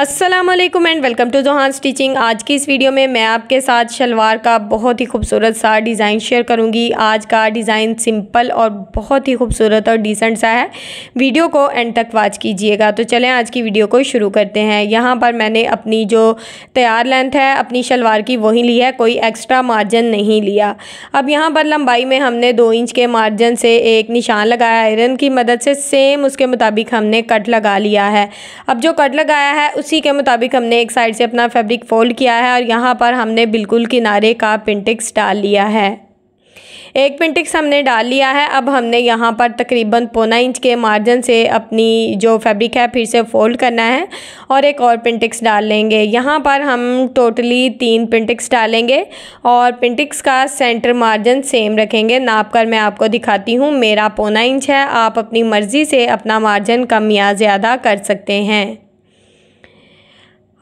Aslam and welcome to Johan stitching आज की इस वीडियो में मैं आपके साथ शलवार का बहुत ही खूबसूरत सा डिज़ाइन शेयर करूंगी आज का डिज़ाइन सिंपल और बहुत ही खूबसूरत और डिसेंट सा है वीडियो को एंड तक वाच कीजिएगा तो चलें आज की वीडियो को शुरू करते हैं यहाँ पर मैंने अपनी जो तैयार लेंथ है अपनी शलवार की वही ली है कोई एक्स्ट्रा मार्जिन नहीं लिया अब यहाँ पर लंबाई में हमने दो इंच के मार्जिन से एक निशान लगाया आयरन की मदद से सेम उसके मुताबिक हमने कट लगा लिया है अब जो कट लगाया है उसी के मुताबिक हमने एक साइड से अपना फैब्रिक फोल्ड किया है और यहाँ पर हमने बिल्कुल किनारे का पिंटिक्स डाल लिया है एक पिंटिक्स हमने डाल लिया है अब हमने यहाँ पर तकरीबन पौना इंच के मार्जिन से अपनी जो फैब्रिक है फिर से फोल्ड करना है और एक और पिंटिक्स डाल लेंगे यहाँ पर हम टोटली तीन पिंटिक्स डालेंगे और पिंटिक्स का सेंटर मार्जिन सेम रखेंगे नाप कर मैं आपको दिखाती हूँ मेरा पौना इंच है आप अपनी मर्ज़ी से अपना मार्जिन कम या ज़्यादा कर सकते हैं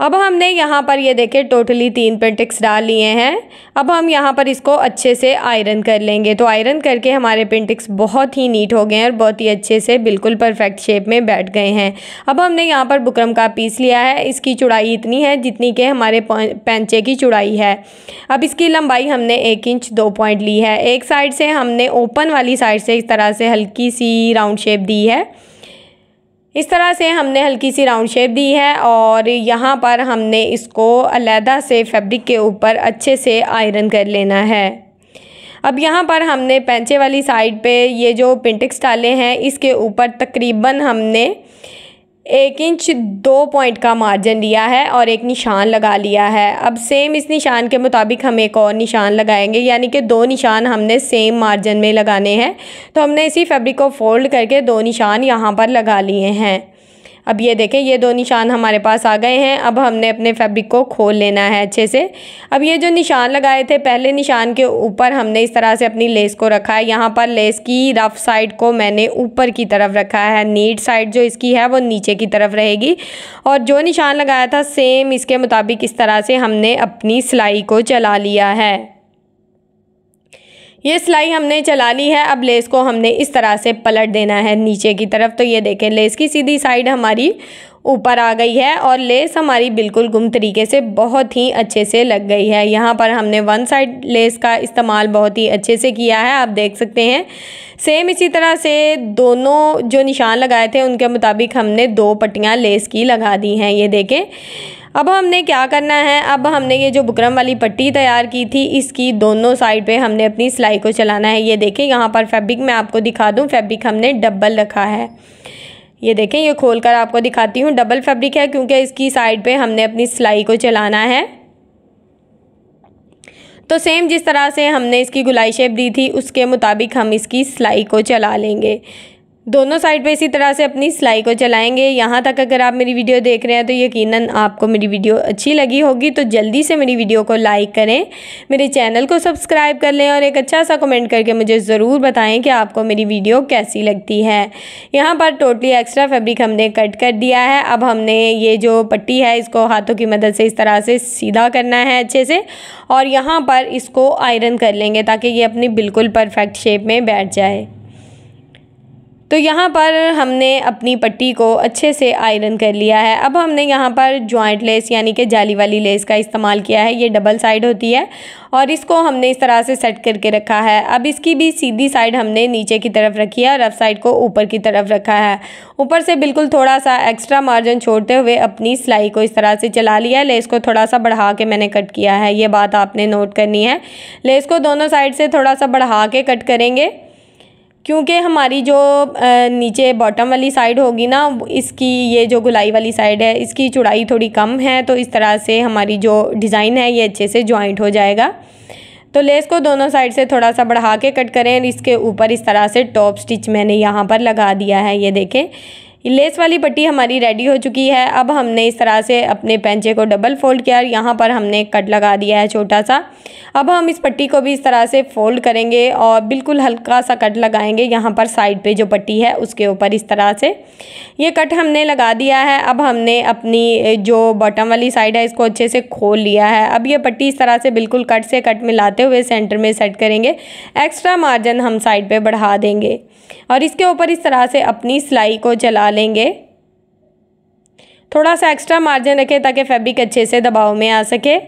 अब हमने यहाँ पर ये देखे टोटली तीन पेंटिक्स डाल लिए हैं अब हम यहाँ पर इसको अच्छे से आयरन कर लेंगे तो आयरन करके हमारे पेंटिक्स बहुत ही नीट हो गए हैं और बहुत ही अच्छे से बिल्कुल परफेक्ट शेप में बैठ गए हैं अब हमने यहाँ पर बुकरम का पीस लिया है इसकी चुड़ाई इतनी है जितनी के हमारे पैंचे की चुड़ाई है अब इसकी लंबाई हमने एक इंच दो पॉइंट ली है एक साइड से हमने ओपन वाली साइड से इस तरह से हल्की सी राउंड शेप दी है इस तरह से हमने हल्की सी राउंड शेप दी है और यहाँ पर हमने इसको अलहदा से फैब्रिक के ऊपर अच्छे से आयरन कर लेना है अब यहाँ पर हमने पैंचे वाली साइड पे ये जो पिंटिक्स डाले हैं इसके ऊपर तकरीबन हमने एक इंच दो पॉइंट का मार्जिन लिया है और एक निशान लगा लिया है अब सेम इस निशान के मुताबिक हम एक और निशान लगाएंगे यानी कि दो निशान हमने सेम मार्जिन में लगाने हैं तो हमने इसी फैब्रिक को फोल्ड करके दो निशान यहाँ पर लगा लिए हैं अब ये देखें ये दो निशान हमारे पास आ गए हैं अब हमने अपने फैब्रिक को खोल लेना है अच्छे से अब ये जो निशान लगाए थे पहले निशान के ऊपर हमने इस तरह से अपनी लेस को रखा है यहाँ पर लेस की रफ़ साइड को मैंने ऊपर की तरफ रखा है नीट साइड जो इसकी है वो नीचे की तरफ रहेगी और जो निशान लगाया था सेम इसके मुताबिक इस तरह से हमने अपनी सिलाई को चला लिया है ये सिलाई हमने चला ली है अब लेस को हमने इस तरह से पलट देना है नीचे की तरफ तो ये देखें लेस की सीधी साइड हमारी ऊपर आ गई है और लेस हमारी बिल्कुल गुम तरीके से बहुत ही अच्छे से लग गई है यहाँ पर हमने वन साइड लेस का इस्तेमाल बहुत ही अच्छे से किया है आप देख सकते हैं सेम इसी तरह से दोनों जो निशान लगाए थे उनके मुताबिक हमने दो पट्टियाँ लेस की लगा दी हैं ये देखें अब हमने क्या करना है अब हमने ये जो बुकरम वाली पट्टी तैयार की थी इसकी दोनों साइड पे हमने अपनी सिलाई को चलाना है ये देखें यहाँ पर फैब्रिक मैं आपको दिखा दूँ फैब्रिक हमने डबल रखा है ये देखें ये खोल कर आपको दिखाती हूँ डबल फैब्रिक है क्योंकि इसकी साइड पर हमने अपनी सिलाई को चलाना है तो सेम जिस तरह से हमने इसकी गुलाई शेप दी थी उसके मुताबिक हम इसकी सिलाई को चला लेंगे दोनों साइड पे इसी तरह से अपनी सिलाई को चलाएंगे यहाँ तक अगर आप मेरी वीडियो देख रहे हैं तो यकीनन आपको मेरी वीडियो अच्छी लगी होगी तो जल्दी से मेरी वीडियो को लाइक करें मेरे चैनल को सब्सक्राइब कर लें और एक अच्छा सा कमेंट करके मुझे ज़रूर बताएं कि आपको मेरी वीडियो कैसी लगती है यहाँ पर टोटली एक्स्ट्रा फैब्रिक हमने कट कर दिया है अब हमने ये जो पट्टी है इसको हाथों की मदद से इस तरह से सीधा करना है अच्छे से और यहाँ पर इसको आयरन कर लेंगे ताकि ये अपनी बिल्कुल परफेक्ट शेप में बैठ जाए तो यहाँ पर हमने अपनी पट्टी को अच्छे से आयरन कर लिया है अब हमने यहाँ पर जॉइंट लेस यानी कि जाली वाली लेस का इस्तेमाल किया है ये डबल साइड होती है और इसको हमने इस तरह से सेट करके रखा है अब इसकी भी सीधी साइड हमने नीचे की तरफ रखी है और अफ साइड को ऊपर की तरफ रखा है ऊपर से बिल्कुल थोड़ा सा एक्स्ट्रा मार्जिन छोड़ते हुए अपनी सिलाई को इस तरह से चला लिया है लेस को थोड़ा सा बढ़ा के मैंने कट किया है ये बात आपने नोट करनी है लेस को दोनों साइड से थोड़ा सा बढ़ा के कट करेंगे क्योंकि हमारी जो नीचे बॉटम वाली साइड होगी ना इसकी ये जो गुलाई वाली साइड है इसकी चौड़ाई थोड़ी कम है तो इस तरह से हमारी जो डिज़ाइन है ये अच्छे से जॉइंट हो जाएगा तो लेस को दोनों साइड से थोड़ा सा बढ़ा के कट करें इसके ऊपर इस तरह से टॉप स्टिच मैंने यहाँ पर लगा दिया है ये देखें लेस वाली पट्टी हमारी रेडी हो चुकी है अब हमने इस तरह से अपने पेंचे को डबल फोल्ड किया और यहाँ पर हमने कट लगा दिया है छोटा सा अब हम इस पट्टी को भी इस तरह से फोल्ड करेंगे और बिल्कुल हल्का सा कट लगाएंगे यहाँ पर साइड पे जो पट्टी है उसके ऊपर इस तरह से ये कट हमने लगा दिया है अब हमने अपनी जो बॉटम वाली साइड है इसको अच्छे से खोल लिया है अब ये पट्टी इस तरह से बिल्कुल कट से कट मिलाते हुए सेंटर में सेट करेंगे एक्स्ट्रा मार्जिन हम साइड पर बढ़ा देंगे और इसके ऊपर इस तरह से अपनी सिलाई को चला डालेंगे थोड़ा सा एक्स्ट्रा मार्जिन रखें ताकि फैब्रिक अच्छे से दबाव में आ सके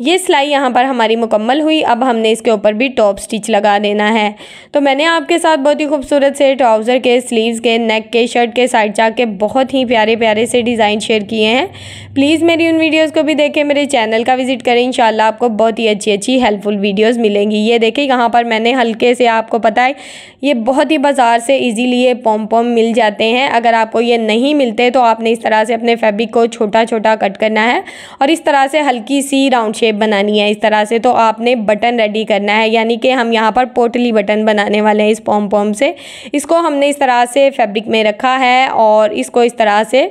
ये सिलाई यहाँ पर हमारी मुकम्मल हुई अब हमने इसके ऊपर भी टॉप स्टिच लगा देना है तो मैंने आपके साथ बहुत ही खूबसूरत से ट्राउज़र के स्लीव्स के नेक के शर्ट के साइड जा के बहुत ही प्यारे प्यारे से डिज़ाइन शेयर किए हैं प्लीज़ मेरी उन वीडियोस को भी देखें मेरे चैनल का विज़िट करें इन आपको बहुत ही अच्छी अच्छी हेल्पफुल वीडियोज़ मिलेंगी ये देखें यहाँ पर मैंने हल्के से आपको पता है ये बहुत ही बाज़ार से ईजीली ये पॉम पॉम मिल जाते हैं अगर आपको ये नहीं मिलते तो आपने इस तरह से अपने फेब्रिक को छोटा छोटा कट करना है और इस तरह से हल्की सी राउंड शेप बनानी है इस तरह से तो आपने बटन रेडी करना है यानी कि हम यहाँ पर पोटली बटन बनाने वाले हैं इस पॉम पॉम से इसको हमने इस तरह से फैब्रिक में रखा है और इसको इस तरह से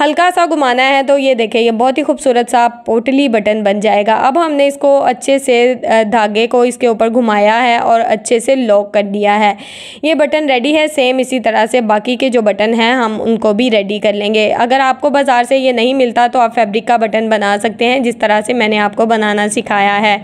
हल्का सा घुमाना है तो ये देखें ये बहुत ही खूबसूरत सा पोटली बटन बन जाएगा अब हमने इसको अच्छे से धागे को इसके ऊपर घुमाया है और अच्छे से लॉक कर दिया है ये बटन रेडी है सेम इसी तरह से बाकी के जो बटन हैं हम उनको भी रेडी कर लेंगे अगर आपको बाज़ार से ये नहीं मिलता तो आप फैब्रिक का बटन बना सकते हैं जिस तरह से मैंने आपको बनाना सिखाया है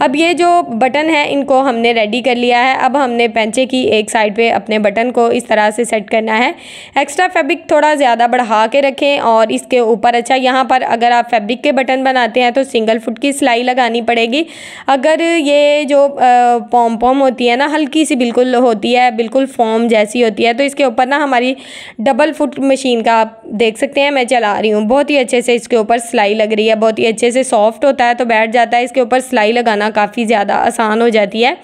अब ये जो बटन है इनको हमने रेडी कर लिया है अब हमने पेंचे की एक साइड पे अपने बटन को इस तरह से सेट करना है एक्स्ट्रा फैब्रिक थोड़ा ज़्यादा बढ़ा के रखें और इसके ऊपर अच्छा यहाँ पर अगर आप फैब्रिक के बटन बनाते हैं तो सिंगल फुट की सिलाई लगानी पड़ेगी अगर ये जो पॉम पॉम होती है ना हल्की सी बिल्कुल होती है बिल्कुल फॉर्म जैसी होती है तो इसके ऊपर ना हमारी डबल फुट मशीन का देख सकते हैं मैं चला रही हूँ बहुत ही अच्छे से इसके ऊपर सिलाई लग रही है बहुत ही अच्छे से सॉफ्ट होता है तो बैठ जाता है इसके ऊपर सिलाई लगाना काफ़ी ज़्यादा आसान हो जाती है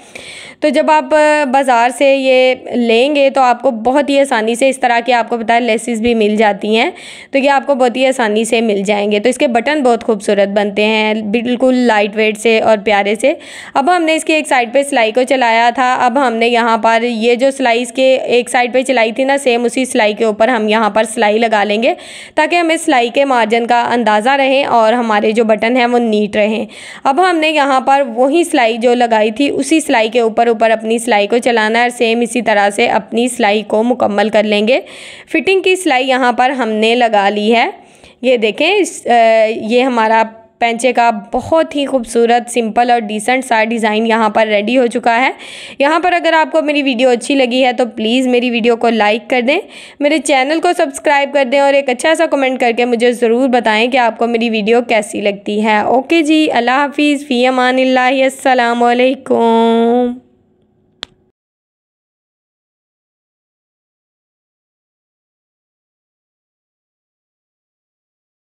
तो जब आप बाज़ार से ये लेंगे तो आपको बहुत ही आसानी से इस तरह के आपको पता है लेसिस भी मिल जाती हैं तो ये आपको बहुत ही आसानी से मिल जाएंगे तो इसके बटन बहुत खूबसूरत बनते हैं बिल्कुल लाइट वेट से और प्यारे से अब हमने इसके एक साइड पे सिलाई को चलाया था अब हमने यहाँ पर ये जो सिलाई इसके एक साइड पर चलाई थी ना सेम उसी सिलाई के ऊपर हम यहाँ पर सिलाई लगा लेंगे लगाएंगे ताकि हमें सिलाई के मार्जिन का अंदाज़ा रहे और हमारे जो बटन हैं वो नीट रहें अब हमने यहाँ पर वही सिलाई जो लगाई थी उसी सिलाई के ऊपर ऊपर अपनी सिलाई को चलाना है सेम इसी तरह से अपनी सिलाई को मुकम्मल कर लेंगे फिटिंग की सिलाई यहाँ पर हमने लगा ली है ये देखें इस, ये हमारा पेंचे का बहुत ही खूबसूरत सिंपल और डिसेंट सा डिज़ाइन यहाँ पर रेडी हो चुका है यहाँ पर अगर आपको मेरी वीडियो अच्छी लगी है तो प्लीज़ मेरी वीडियो को लाइक कर दें मेरे चैनल को सब्सक्राइब कर दें और एक अच्छा सा कमेंट करके मुझे ज़रूर बताएं कि आपको मेरी वीडियो कैसी लगती है ओके जी अल्लाह हाफिज़ फ़ी अमान लाही असलकुम